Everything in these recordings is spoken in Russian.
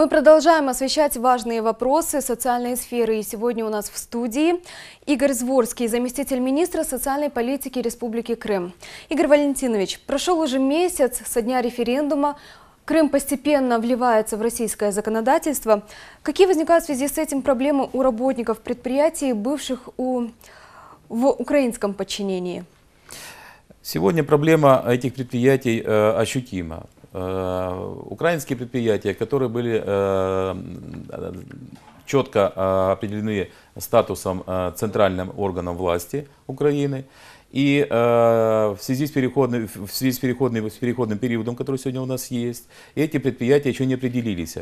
Мы продолжаем освещать важные вопросы социальной сферы. И сегодня у нас в студии Игорь Зворский, заместитель министра социальной политики Республики Крым. Игорь Валентинович, прошел уже месяц со дня референдума. Крым постепенно вливается в российское законодательство. Какие возникают в связи с этим проблемы у работников предприятий, бывших у... в украинском подчинении? Сегодня проблема этих предприятий э, ощутима. Э, украинские предприятия, которые были э, четко э, определены статусом центральным органом власти Украины, и э, в связи, с переходным, в связи с, переходным, с переходным периодом, который сегодня у нас есть, эти предприятия еще не определились,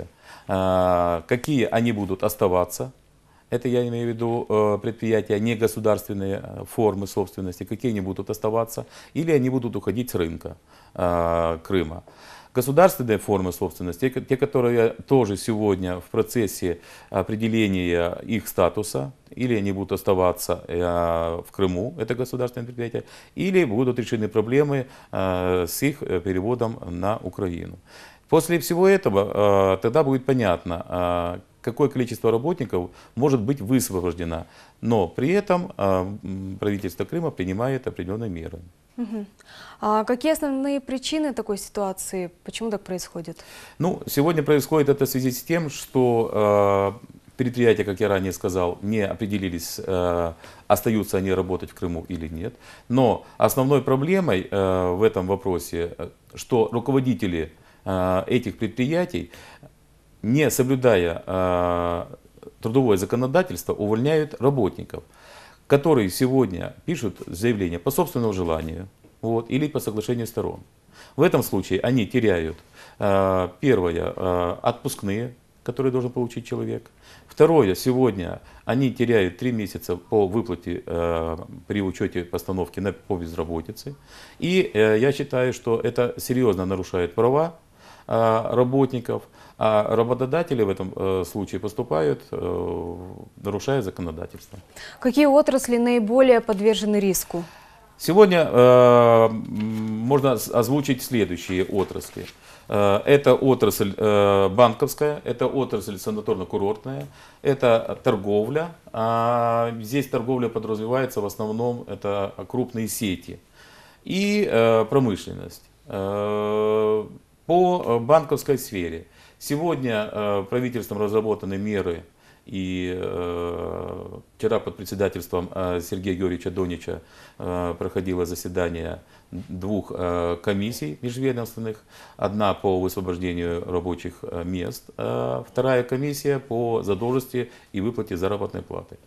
э, какие они будут оставаться. Это я имею в виду э, предприятия, не государственные формы собственности, какие они будут оставаться, или они будут уходить с рынка э, Крыма. Государственные формы собственности, те, которые тоже сегодня в процессе определения их статуса, или они будут оставаться э, в Крыму, это государственное предприятие, или будут решены проблемы э, с их э, переводом на Украину. После всего этого тогда будет понятно, какое количество работников может быть высвобождено. Но при этом правительство Крыма принимает определенные меры. Угу. А какие основные причины такой ситуации? Почему так происходит? Ну, сегодня происходит это в связи с тем, что э, предприятия, как я ранее сказал, не определились, э, остаются они работать в Крыму или нет. Но основной проблемой э, в этом вопросе, э, что руководители э, этих предприятий, не соблюдая э, трудовое законодательство, увольняют работников которые сегодня пишут заявление по собственному желанию вот, или по соглашению сторон. В этом случае они теряют, э, первое, э, отпускные, которые должен получить человек. Второе, сегодня они теряют три месяца по выплате э, при учете постановки на, по безработице. И я считаю, что это серьезно нарушает права работников. А работодатели в этом э, случае поступают, э, нарушая законодательство. Какие отрасли наиболее подвержены риску? Сегодня э, можно озвучить следующие отрасли. Э, это отрасль банковская, это отрасль санаторно-курортная, это торговля. А здесь торговля подразумевается в основном это крупные сети и промышленность. по банковской сфере – Сегодня э, правительством разработаны меры и э, вчера под председательством э, Сергея Георгиевича Донича э, проходило заседание двух э, комиссий межведомственных. Одна по высвобождению рабочих э, мест, э, вторая комиссия по задолженности и выплате заработной платы.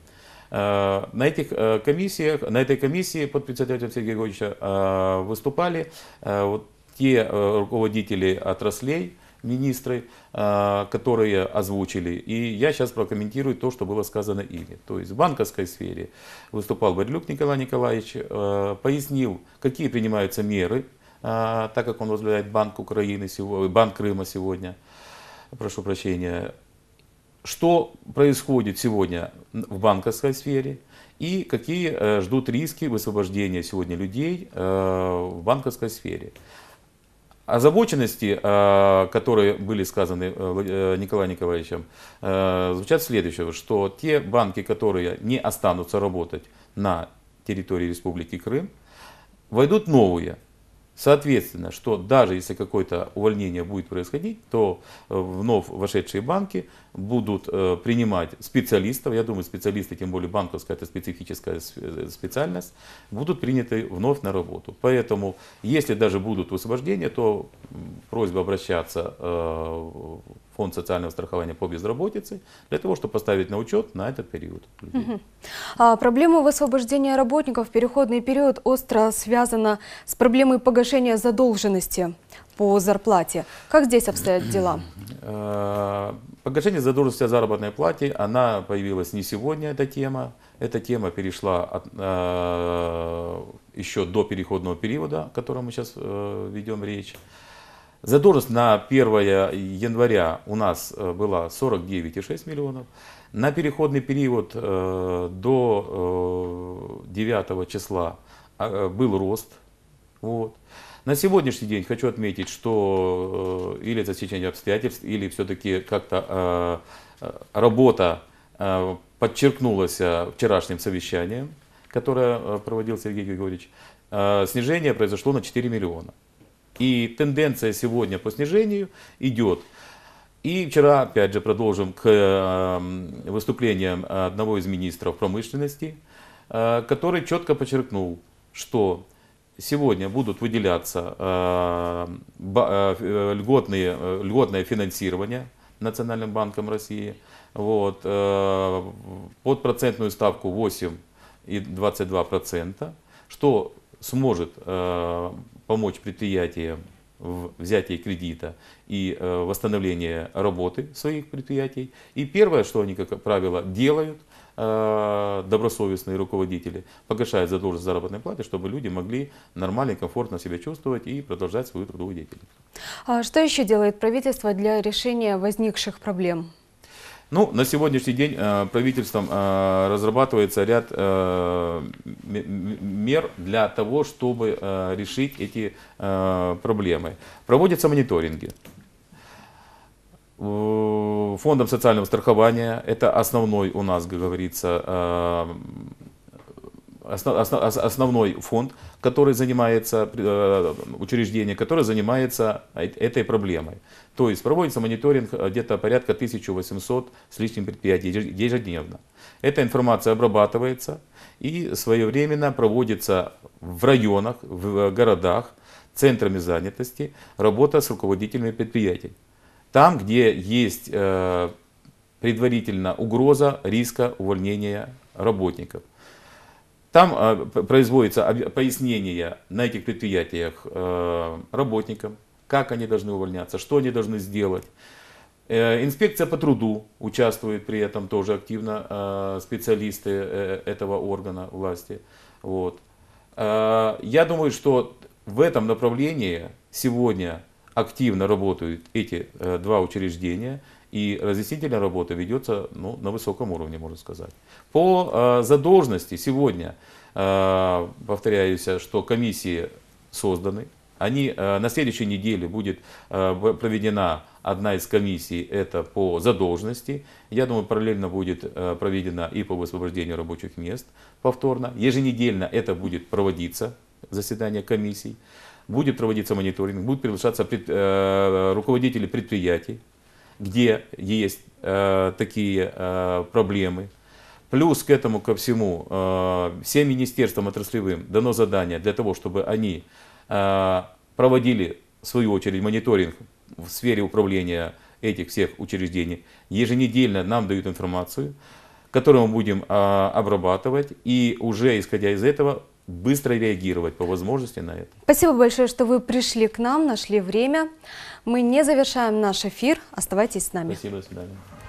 Э, на, этих комиссиях, на этой комиссии под председателем Сергея Георгиевича выступали вот те руководители отраслей, министры, э, которые озвучили. И я сейчас прокомментирую то, что было сказано ими. То есть в банковской сфере выступал Борелюк Николай Николаевич, э, пояснил, какие принимаются меры, э, так как он возглавляет Банк Украины, Банк Крыма сегодня, прошу прощения, что происходит сегодня в банковской сфере и какие ждут риски высвобождения сегодня людей в банковской сфере. Озабоченности, э, которые были сказаны э, э, Николаем Николаевичем, звучат следующее, что те банки, которые не останутся работать на территории Республики Крым, войдут новые – Соответственно, что даже если какое-то увольнение будет происходить, то э, вновь вошедшие банки будут э, принимать специалистов, я думаю, специалисты, тем более банковская, это специфическая э, специальность, будут приняты вновь на работу. Поэтому, если даже будут освобождения, то просьба обращаться фонд социального страхования по безработице, для того, чтобы поставить на учет на этот период. Угу. А проблема высвобождения работников в переходный период остро связана с проблемой погашения задолженности по зарплате. Как здесь обстоят дела? Э, погашение задолженности о заработной плате, она появилась не сегодня, эта тема. Эта тема перешла от, э, еще до переходного периода, о котором мы сейчас э, ведем речь. Задолженность на 1 января у нас э, была 49,6 миллионов. На переходный период э, до 9 э, числа был рост. Вот. На сегодняшний день хочу отметить, что или это сечение обстоятельств, или все-таки как-то работа подчеркнулась вчерашним совещанием, которое проводил Сергей Григорьевич. Снижение произошло на 4 миллиона. И тенденция сегодня по снижению идет. И вчера, опять же, продолжим к э, выступлениям одного из министров промышленности, э, который четко подчеркнул, что сегодня будут выделяться э, льготные, льготное финансирование Национальным банком России вот, под процентную ставку 8 и 22 процента, что сможет помочь предприятиям в взятии кредита и э, восстановлении работы своих предприятий. И первое, что они, как правило, делают, э, добросовестные руководители, погашают задолженность заработной платы, чтобы люди могли нормально и комфортно себя чувствовать и продолжать свою трудовую деятельность. А что еще делает правительство для решения возникших проблем? Ну, на сегодняшний день э, правительством э, разрабатывается ряд э, мер для того, чтобы решить эти проблемы. Проводятся мониторинги. Фондом социального страхования, это основной у нас, как говорится, основ, основной фонд, который занимается, э, учреждение, которое занимается э, этой проблемой. То есть проводится мониторинг э, где-то порядка 1800 с лишним предприятий ежедневно. Эта информация обрабатывается и своевременно проводится в районах, в городах, центрами занятости, работа с руководителями предприятий. Там, где есть предварительно угроза риска увольнения работников. Там э, производится пояснение на этих предприятиях э, работникам, как они должны увольняться, что они должны сделать. Э, инспекция по труду участвует при этом тоже активно, специалисты этого органа власти. Вот. Я думаю, что в этом направлении сегодня активно работают эти два учреждения. И разъяснительная работа ведется ну, на высоком уровне, можно сказать. По э, задолженности сегодня, э, повторяюсь, что комиссии созданы. Они э, на следующей неделе будет э, проведена одна из комиссий, это по задолженности. Я думаю, параллельно будет э, проведена и по высвобождению рабочих мест повторно. Еженедельно это будет проводиться, заседание комиссий будет проводиться мониторинг, будут приглашаться пред, э, руководители предприятий, где есть э, такие э, проблемы. Плюс к этому, ко всему, э, всем министерствам отраслевым дано задание для того, чтобы они э, проводили, в свою очередь, мониторинг в сфере управления этих всех учреждений. Еженедельно нам дают информацию, которую мы будем э, обрабатывать, и уже исходя из этого быстро реагировать по возможности на это. Спасибо большое, что вы пришли к нам, нашли время. Мы не завершаем наш эфир. Оставайтесь с нами. Спасибо, до свидания.